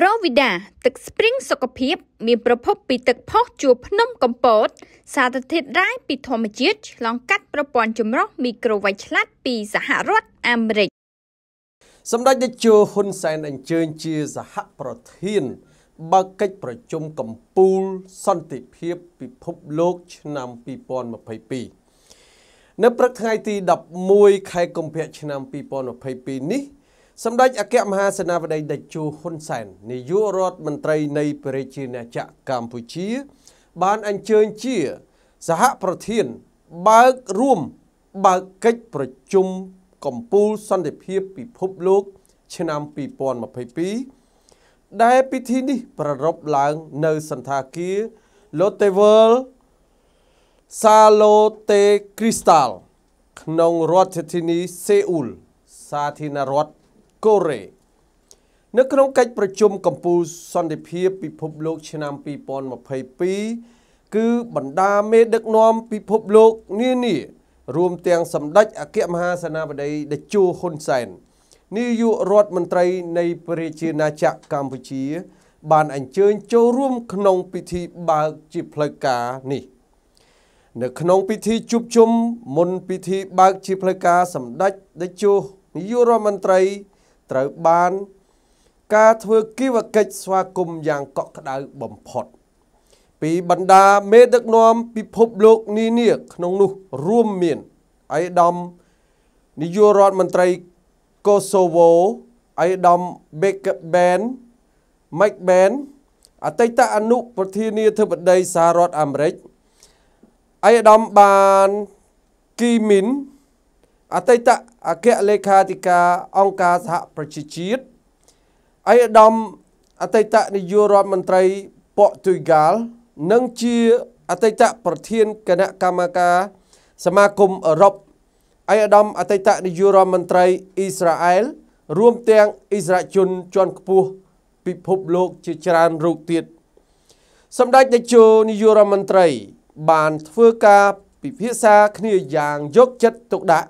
ប្រូវីដាទឹកស្ព្រីងសុខភាពមានប្រភពពីទឹកផុសជួរភ្នំកំពតសារធាតុរ៉ែពីធម្មជាតិឆ្លងកាត់ប្រព័ន្ធចម្រោះមីក្រូវ៉ាឆ្លាតពីសហរដ្ឋអាមេរិកសម្ដេចតេជោហ៊ុនសែនអញ្ជើញជាសហប្រធានបើកកិច្ចប្រជុំកម្ពុជាសន្តិភាពពិភពលោកឆ្នាំ2022នៅព្រឹកថ្ងៃទី11ខែកុម្ភៈឆ្នាំ2022នេះសម្ដេចអគ្គមហាសេនាបតីតេជោហ៊ុនសែននាយករដ្ឋមន្ត្រីនៃប្រជាណាចក្រកម្ពុជា បានអញ្ជើញជា សហប្រធានបើករួមបើកកិច្ចប្រជុំកំពូលសន្តិភាពពិភពលោក ឆ្នាំ2022ដែលពិធីនេះ ប្រារព្ធឡើងនៅសន្តាគារ Lotevel Salote Crystal ក្នុងរដ្ឋធានីសេអ៊ូលសាធារណរដ្ឋកូរ៉េនៅក្នុងកិច្ចប្រជុំកម្ពុជាសន្តិភាពពិភពលោក ឆ្នាំ2022គឺបណ្ដាមេ ដឹកនាំពិភពលោកនានារួមទាំងសម្ដេចអគ្គមហាសេនាបតីតេជោហ៊ុនសែននាយករដ្ឋមន្ត្រី នៃព្រះរាជាណាចក្រកម្ពុជា បានអញ្ជើញ ចូលរួមក្នុងពិធីបើកជាផ្លូវការនេះ នៅ ក្នុងពិធីជួបជុំ មុនពិធីបើកជាផ្លូវការសម្ដេចតេជោនាយករដ្ឋមន្ត្រីត្រូវបាន ការធ្វើគិវកិច្ចស្វាគមន៍យ៉ាងកក់ក្ដៅបំផុត ពីបណ្ដាមេដឹកនាំពិភពលោកនានាក្នុងនោះរួមមានអៃដាមនាយករដ្ឋមន្ត្រីកូសូវូអៃដាមបេកបែនម៉ៃកបែនអតីតអនុប្រធានាធិបតីសហរដ្ឋអាមេរិកអៃដាមបានគីមីនអតីតអគ្គលេខាធិការអង្គការសហប្រជាជាតិអៃដាមអតីតនាយករដ្ឋមន្ត្រីប៉កទុយហ្គាល់និងជាអតីតប្រធានគណៈកម្មការសមាគមអឺរ៉ុបអៃដាមអតីតនាយករដ្ឋមន្ត្រីអ៊ីស្រាអែលរួមទាំងអ៊ីស្រាជនជាន់ខ្ពស់ពិភពលោកជាច្រើនរូបទៀតសម្ដេចនាយកនាយករដ្ឋមន្ត្រី បានធ្វើការពិភាក្សាគ្នាយ៉ាងយកចិត្តទុកដាក់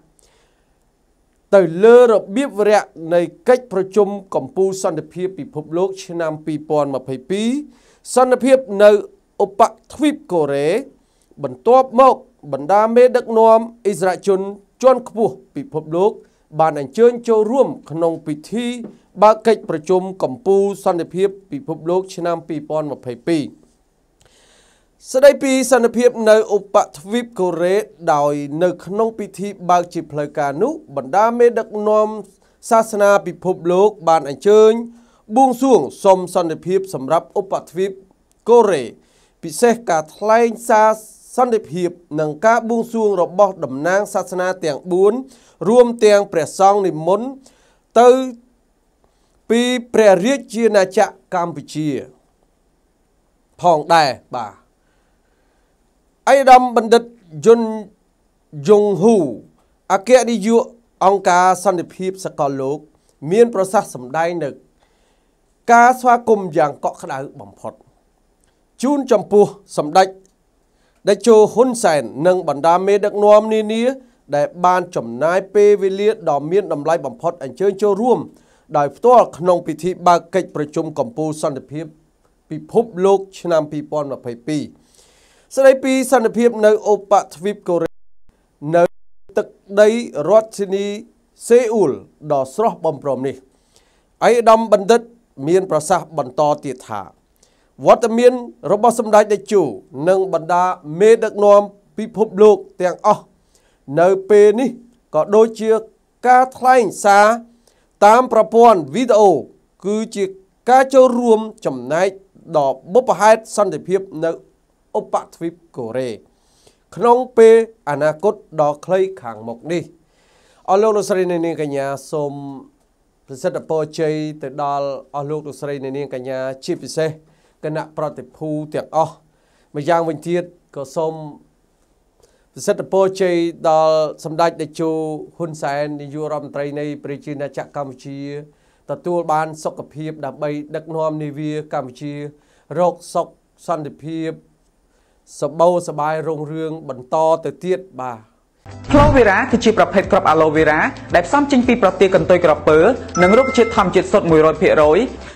ទៅលើរបៀបវរៈនៃកិច្ចប្រជុំកម្ពុជាសន្តិភាពពិភពលោកឆ្នាំ2022សន្តិភាពនៅឧបទ្វីបកូរ៉េបន្ទាប់មក បណ្ដាមេដឹកនាំអិស្រាអែលជនជាន់ខ្ពស់ពិភពលោកបានអញ្ជើញចូលរួមក្នុងពិធីបើកកិច្ចប្រជុំកម្ពុជាសន្តិភាពពិភពលោកឆ្នាំ2022ស្ដីពីសន្តិភាព នៅឧបទ្វីបកូរ៉េដោយ នៅ ក្នុងពិធីបើកជាផ្លូវការនោះបណ្ដាមេដឹកនាំសាសនាពិភពលោក បានអញ្ជើញ បួងសួងសុំសន្តិភាព សម្រាប់ឧបទ្វីបកូរ៉េពិសេសការថ្លែងសារសន្តិភាពនិង ការបួងសួង របស់តំណាង សាសនាទាំង4រួមទាំងព្រះសង្ឃនិមន្តទៅពីព្រះរាជាណាចក្រកម្ពុជាផងដែរបាទយដាមបណ្ឌិតយុនយងហ៊ូអគ្គនាយកអង្គការសន្តិភាពសកលលោក មានប្រសាសន៍សម្ដែងនៅការស្វាគមន៍យ៉ាងកក់ក្ដៅបំផុត ជូនចំពោះសម្ដេចតេជោហ៊ុនសែន និងបណ្ដាមេដឹកនាំ នានា ដែលបានចំណាយពេលវេលាដ៏មានតម្លៃបំផុតអញ្ជើញចូលរួមដោយផ្ទាល់ក្នុងពិធីបើកកិច្ចប្រជុំកម្ពុជាសន្តិភាពពិភពលោក ឆ្នាំ2022ស្ដីពីសន្តិភាពនៅអូប៉ាទ្វីបកូរ៉េនៅទឹកដីរដ្ឋធានីសេអ៊ូលដ៏ស្រស់បំព្រមនេះអៃដាមបណ្ឌិតមាន ប្រសាសន៍បន្តទៀតថាវត្តមានរបស់សម្ដេចតេជោនិងបណ្ដាមេដឹកនាំពិភពលោកទាំងអស់នៅពេលនេះក៏ដូចជាការថ្លែងសារតាមប្រព័ន្ធវីដេអូគឺជាការចូលរួមចំណែកដល់បុព្វហេតុសន្តិភាពនៅឧបទ្វីបកូរ៉េក្នុងពេលអនាគតដ៏ខ្លីខាងមុខនេះអស់លោកលោកស្រីនាងកញ្ញាសូមប្រសិទ្ធពរជ័យទៅដល់អស់លោកលោកស្រីនាងកញ្ញាជាពិសេសគណៈប្រតិភូទាំងអស់ម្យ៉ាងវិញទៀតក៏សូមប្រសិទ្ធពរជ័យដល់សម្ដេចតេជោហ៊ុនសែននាយករដ្ឋមន្ត្រីនៃប្រជាណាចក្រកម្ពុជាទទួលបានសុខភាព ដើម្បីដឹកនាំនាវាកម្ពុជារោគសុខសន្តិភាពសបោសបាយរុងរឿងបន្តទៅទៀតបាទក្លូវីរ៉ាគឺជាប្រភេទគ្រាប់អាឡូវីរ៉ាដែលផ្សំចេញពីប្រទាលកន្ទុយក្រពើនិងរុក្ខជាតិធម្មជាតិសុទ្ធ100%